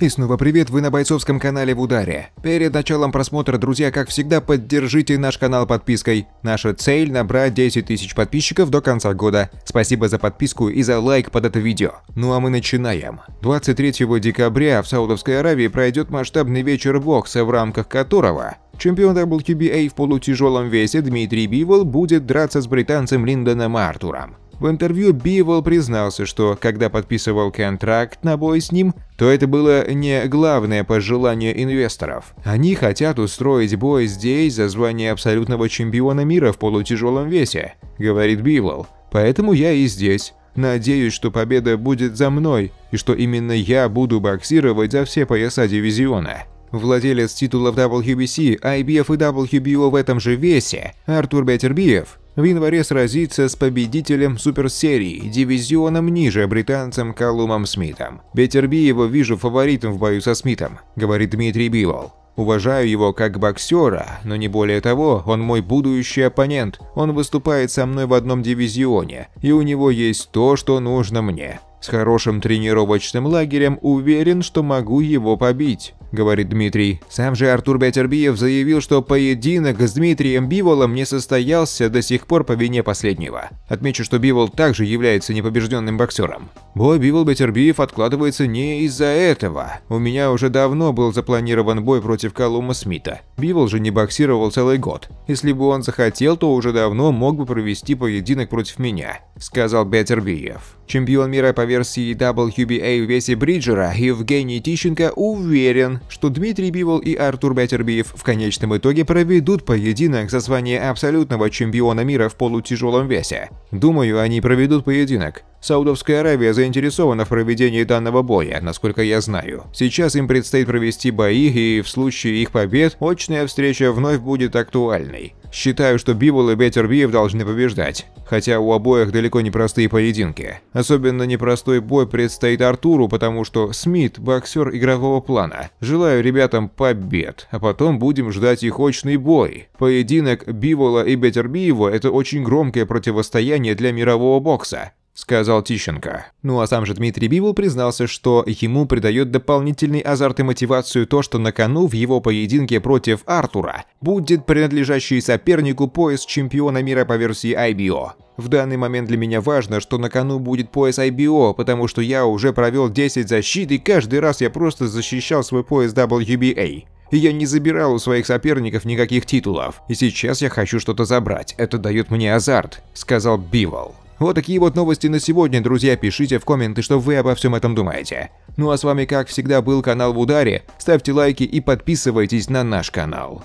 И снова привет, вы на бойцовском канале в ударе. Перед началом просмотра, друзья, как всегда, поддержите наш канал подпиской. Наша цель набрать 10 тысяч подписчиков до конца года. Спасибо за подписку и за лайк под это видео. Ну а мы начинаем. 23 декабря в Саудовской Аравии пройдет масштабный вечер бокса, в рамках которого Чемпион WBA в полутяжелом весе Дмитрий Бивол будет драться с британцем Линдоном Артуром. В интервью Бивол признался, что когда подписывал контракт на бой с ним, то это было не главное пожелание инвесторов. Они хотят устроить бой здесь за звание абсолютного чемпиона мира в полутяжелом весе, говорит Бивол. Поэтому я и здесь. Надеюсь, что победа будет за мной, и что именно я буду боксировать за все пояса дивизиона. Владелец титулов WBC, IBF и WBO в этом же весе, Артур Бетербиев, в январе сразится с победителем суперсерии, дивизионом ниже британцем Колумом Смитом. Беттерби его вижу фаворитом в бою со Смитом, говорит Дмитрий Бивол. Уважаю его как боксера, но не более того, он мой будущий оппонент. Он выступает со мной в одном дивизионе, и у него есть то, что нужно мне. С хорошим тренировочным лагерем уверен, что могу его побить говорит Дмитрий. Сам же Артур Бетербиев заявил, что поединок с Дмитрием Биволом не состоялся до сих пор по вине последнего. Отмечу, что Бивол также является непобежденным боксером. Бой бивол бетербиев откладывается не из-за этого. У меня уже давно был запланирован бой против Колума Смита. Бивол же не боксировал целый год. Если бы он захотел, то уже давно мог бы провести поединок против меня, сказал Бетербиев. Чемпион мира по версии WBA в весе Бриджера Евгений Тищенко уверен, что Дмитрий Бивол и Артур Бятербиев в конечном итоге проведут поединок за звание абсолютного чемпиона мира в полутяжелом весе. Думаю, они проведут поединок. Саудовская Аравия заинтересована в проведении данного боя, насколько я знаю. Сейчас им предстоит провести бои, и в случае их побед очная встреча вновь будет актуальной. Считаю, что Бивол и Беттербиев должны побеждать, хотя у обоих далеко не простые поединки. Особенно непростой бой предстоит Артуру, потому что Смит – боксер игрового плана. Желаю ребятам побед, а потом будем ждать их очный бой. Поединок Бивола и Беттербиева – это очень громкое противостояние для мирового бокса. – сказал Тищенко. Ну а сам же Дмитрий Бивол признался, что ему придает дополнительный азарт и мотивацию то, что на кону в его поединке против Артура будет принадлежащий сопернику пояс чемпиона мира по версии IBO. В данный момент для меня важно, что на кону будет пояс IBO, потому что я уже провел 10 защит и каждый раз я просто защищал свой пояс WBA. И я не забирал у своих соперников никаких титулов. И сейчас я хочу что-то забрать, это дает мне азарт», — сказал Бивол. Вот такие вот новости на сегодня, друзья. Пишите в комменты, что вы обо всем этом думаете. Ну а с вами, как всегда, был канал в ударе. Ставьте лайки и подписывайтесь на наш канал.